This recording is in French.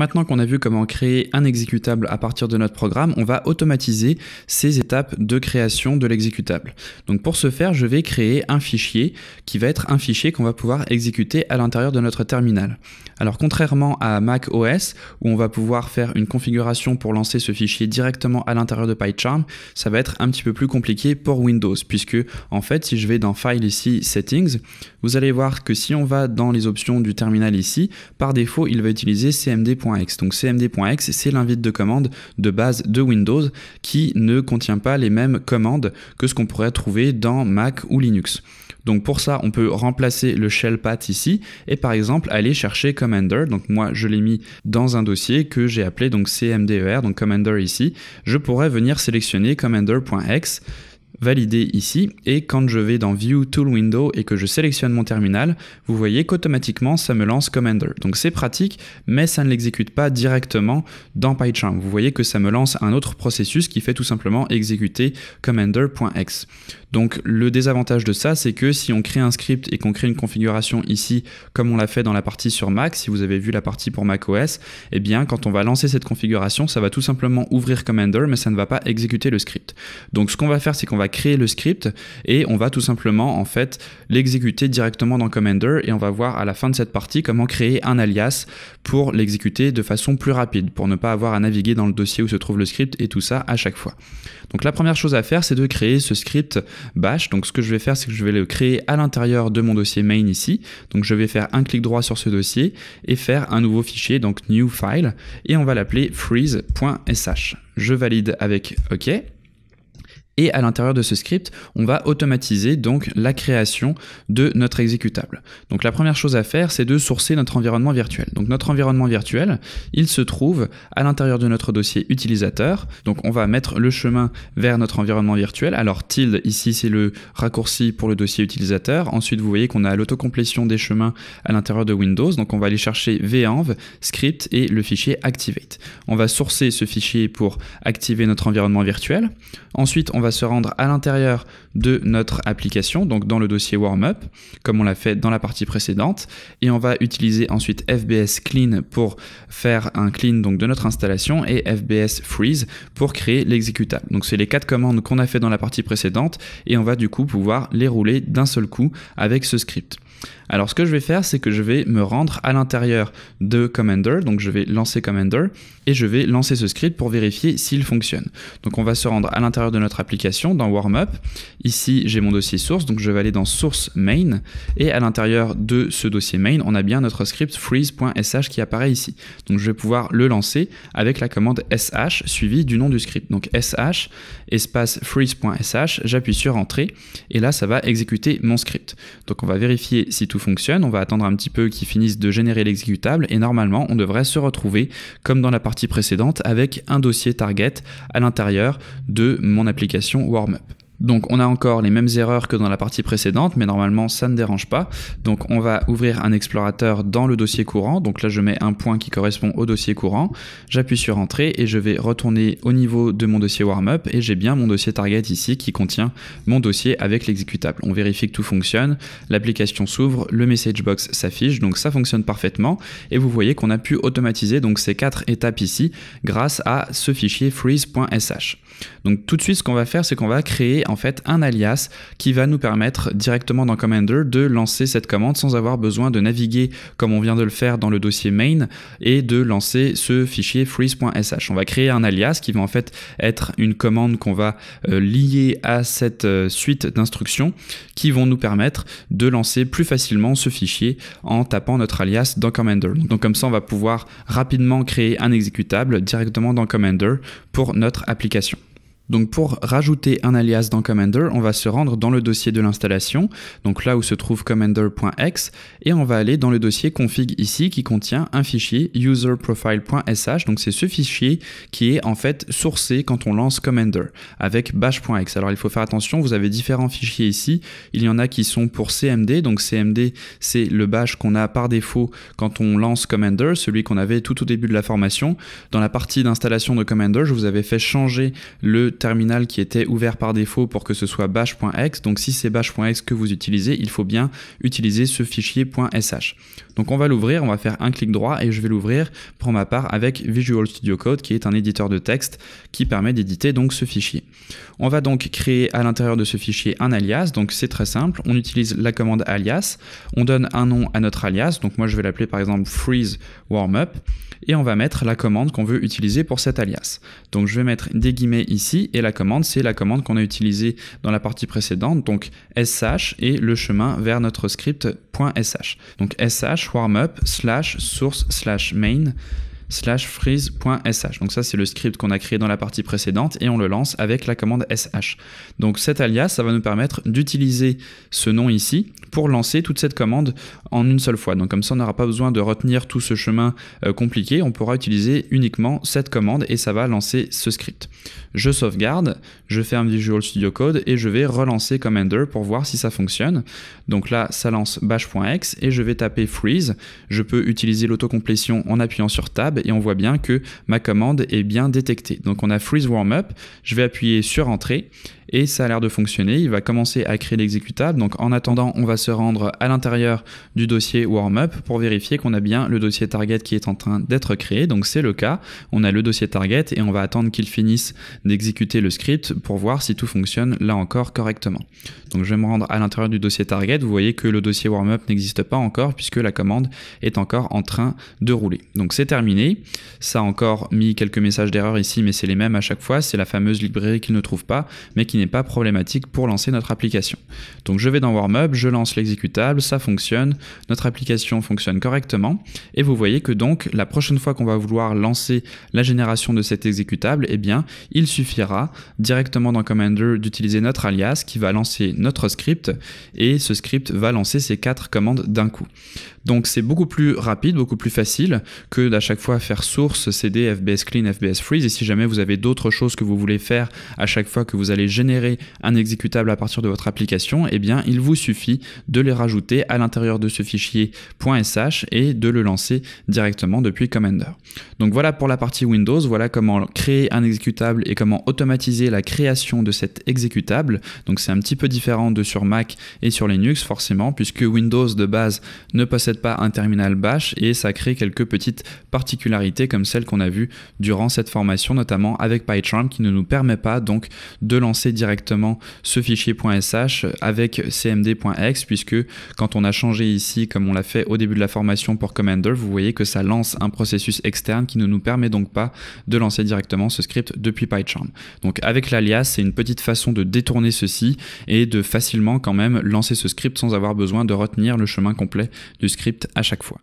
maintenant qu'on a vu comment créer un exécutable à partir de notre programme, on va automatiser ces étapes de création de l'exécutable. Donc pour ce faire, je vais créer un fichier qui va être un fichier qu'on va pouvoir exécuter à l'intérieur de notre terminal. Alors contrairement à Mac OS, où on va pouvoir faire une configuration pour lancer ce fichier directement à l'intérieur de PyCharm, ça va être un petit peu plus compliqué pour Windows, puisque en fait si je vais dans File ici, Settings, vous allez voir que si on va dans les options du terminal ici, par défaut il va utiliser cmd.com donc cmd.exe, c'est l'invite de commande de base de Windows qui ne contient pas les mêmes commandes que ce qu'on pourrait trouver dans Mac ou Linux. Donc pour ça, on peut remplacer le shell path ici et par exemple aller chercher commander. Donc moi, je l'ai mis dans un dossier que j'ai appelé donc cmder, donc commander ici. Je pourrais venir sélectionner commander.exe valider ici et quand je vais dans View Tool Window et que je sélectionne mon terminal, vous voyez qu'automatiquement ça me lance Commander. Donc c'est pratique, mais ça ne l'exécute pas directement dans PyCharm. Vous voyez que ça me lance un autre processus qui fait tout simplement exécuter Commander.exe. Donc le désavantage de ça, c'est que si on crée un script et qu'on crée une configuration ici, comme on l'a fait dans la partie sur Mac, si vous avez vu la partie pour macOS, et eh bien quand on va lancer cette configuration, ça va tout simplement ouvrir Commander, mais ça ne va pas exécuter le script. Donc ce qu'on va faire, c'est qu'on va créer le script et on va tout simplement en fait l'exécuter directement dans Commander et on va voir à la fin de cette partie comment créer un alias pour l'exécuter de façon plus rapide pour ne pas avoir à naviguer dans le dossier où se trouve le script et tout ça à chaque fois. Donc la première chose à faire c'est de créer ce script bash. Donc ce que je vais faire c'est que je vais le créer à l'intérieur de mon dossier main ici. Donc je vais faire un clic droit sur ce dossier et faire un nouveau fichier donc new file et on va l'appeler freeze.sh. Je valide avec OK et à l'intérieur de ce script, on va automatiser donc la création de notre exécutable. Donc la première chose à faire, c'est de sourcer notre environnement virtuel. Donc notre environnement virtuel, il se trouve à l'intérieur de notre dossier utilisateur. Donc on va mettre le chemin vers notre environnement virtuel. Alors tilde, ici c'est le raccourci pour le dossier utilisateur. Ensuite, vous voyez qu'on a l'autocomplétion des chemins à l'intérieur de Windows. Donc on va aller chercher venv, script et le fichier activate. On va sourcer ce fichier pour activer notre environnement virtuel. Ensuite, on va se rendre à l'intérieur de notre application, donc dans le dossier warm-up, comme on l'a fait dans la partie précédente, et on va utiliser ensuite FBS Clean pour faire un clean donc, de notre installation et FBS Freeze pour créer l'exécutable. Donc c'est les quatre commandes qu'on a fait dans la partie précédente, et on va du coup pouvoir les rouler d'un seul coup avec ce script. Alors ce que je vais faire, c'est que je vais me rendre à l'intérieur de Commander, donc je vais lancer Commander et je vais lancer ce script pour vérifier s'il fonctionne. Donc on va se rendre à l'intérieur de notre application dans Warmup. Ici j'ai mon dossier source, donc je vais aller dans Source Main et à l'intérieur de ce dossier Main, on a bien notre script freeze.sh qui apparaît ici. Donc je vais pouvoir le lancer avec la commande sh suivie du nom du script. Donc sh espace freeze.sh, j'appuie sur Entrée et là ça va exécuter mon script. Donc on va vérifier si tout fonctionne, on va attendre un petit peu qu'ils finissent de générer l'exécutable et normalement on devrait se retrouver comme dans la partie précédente avec un dossier target à l'intérieur de mon application Warmup. Donc on a encore les mêmes erreurs que dans la partie précédente, mais normalement ça ne dérange pas. Donc on va ouvrir un explorateur dans le dossier courant. Donc là je mets un point qui correspond au dossier courant. J'appuie sur Entrée et je vais retourner au niveau de mon dossier warm-up et j'ai bien mon dossier target ici qui contient mon dossier avec l'exécutable. On vérifie que tout fonctionne, l'application s'ouvre, le message box s'affiche, donc ça fonctionne parfaitement et vous voyez qu'on a pu automatiser donc ces quatre étapes ici grâce à ce fichier freeze.sh. Donc tout de suite ce qu'on va faire c'est qu'on va créer en fait un alias qui va nous permettre directement dans Commander de lancer cette commande sans avoir besoin de naviguer comme on vient de le faire dans le dossier main et de lancer ce fichier freeze.sh. On va créer un alias qui va en fait être une commande qu'on va euh, lier à cette euh, suite d'instructions qui vont nous permettre de lancer plus facilement ce fichier en tapant notre alias dans Commander. Donc comme ça on va pouvoir rapidement créer un exécutable directement dans Commander pour notre application. Donc pour rajouter un alias dans Commander, on va se rendre dans le dossier de l'installation, donc là où se trouve commander.x, et on va aller dans le dossier config ici qui contient un fichier userprofile.sh, donc c'est ce fichier qui est en fait sourcé quand on lance Commander avec bash.x. Alors il faut faire attention, vous avez différents fichiers ici, il y en a qui sont pour CMD, donc CMD c'est le bash qu'on a par défaut quand on lance Commander, celui qu'on avait tout au début de la formation. Dans la partie d'installation de Commander, je vous avais fait changer le terminal qui était ouvert par défaut pour que ce soit bash.exe. Donc si c'est bash.exe que vous utilisez, il faut bien utiliser ce fichier .sh. Donc on va l'ouvrir, on va faire un clic droit et je vais l'ouvrir pour ma part avec Visual Studio Code qui est un éditeur de texte qui permet d'éditer donc ce fichier. On va donc créer à l'intérieur de ce fichier un alias, donc c'est très simple, on utilise la commande alias, on donne un nom à notre alias, donc moi je vais l'appeler par exemple freeze warmup et on va mettre la commande qu'on veut utiliser pour cet alias. Donc je vais mettre des guillemets ici et la commande c'est la commande qu'on a utilisée dans la partie précédente, donc sh et le chemin vers notre script .sh. Donc sh warmup slash source slash main slash freeze.sh. Donc ça, c'est le script qu'on a créé dans la partie précédente et on le lance avec la commande sh. Donc cet alias, ça va nous permettre d'utiliser ce nom ici pour lancer toute cette commande en une seule fois. Donc comme ça, on n'aura pas besoin de retenir tout ce chemin euh, compliqué. On pourra utiliser uniquement cette commande et ça va lancer ce script. Je sauvegarde, je ferme Visual Studio Code et je vais relancer Commander pour voir si ça fonctionne. Donc là, ça lance bash.x et je vais taper freeze. Je peux utiliser l'autocomplétion en appuyant sur tab et on voit bien que ma commande est bien détectée. Donc on a freeze warm up, je vais appuyer sur entrée et ça a l'air de fonctionner. Il va commencer à créer l'exécutable. Donc en attendant, on va se rendre à l'intérieur du dossier warm-up pour vérifier qu'on a bien le dossier target qui est en train d'être créé. Donc c'est le cas. On a le dossier target et on va attendre qu'il finisse d'exécuter le script pour voir si tout fonctionne là encore correctement. Donc je vais me rendre à l'intérieur du dossier target. Vous voyez que le dossier warm-up n'existe pas encore puisque la commande est encore en train de rouler. Donc c'est terminé. Ça a encore mis quelques messages d'erreur ici, mais c'est les mêmes à chaque fois. C'est la fameuse librairie qu'il ne trouve pas, mais qui n'est pas problématique pour lancer notre application. Donc je vais dans WarmUp, je lance l'exécutable, ça fonctionne, notre application fonctionne correctement, et vous voyez que donc la prochaine fois qu'on va vouloir lancer la génération de cet exécutable, eh bien il suffira directement dans Commander d'utiliser notre alias qui va lancer notre script, et ce script va lancer ces quatre commandes d'un coup. Donc c'est beaucoup plus rapide, beaucoup plus facile que d'à chaque fois faire source, CD, FBS Clean, FBS Freeze. Et si jamais vous avez d'autres choses que vous voulez faire à chaque fois que vous allez générer un exécutable à partir de votre application, eh bien il vous suffit de les rajouter à l'intérieur de ce fichier .sh et de le lancer directement depuis Commander. Donc voilà pour la partie Windows, voilà comment créer un exécutable et comment automatiser la création de cet exécutable. Donc c'est un petit peu différent de sur Mac et sur Linux forcément puisque Windows de base ne possède pas un terminal bash et ça crée quelques petites particularités comme celles qu'on a vues durant cette formation, notamment avec PyCharm qui ne nous permet pas donc de lancer directement ce fichier .sh avec cmd.exe puisque quand on a changé ici comme on l'a fait au début de la formation pour Commander, vous voyez que ça lance un processus externe qui ne nous permet donc pas de lancer directement ce script depuis PyCharm. Donc avec l'alias, c'est une petite façon de détourner ceci et de facilement quand même lancer ce script sans avoir besoin de retenir le chemin complet du script script à chaque fois.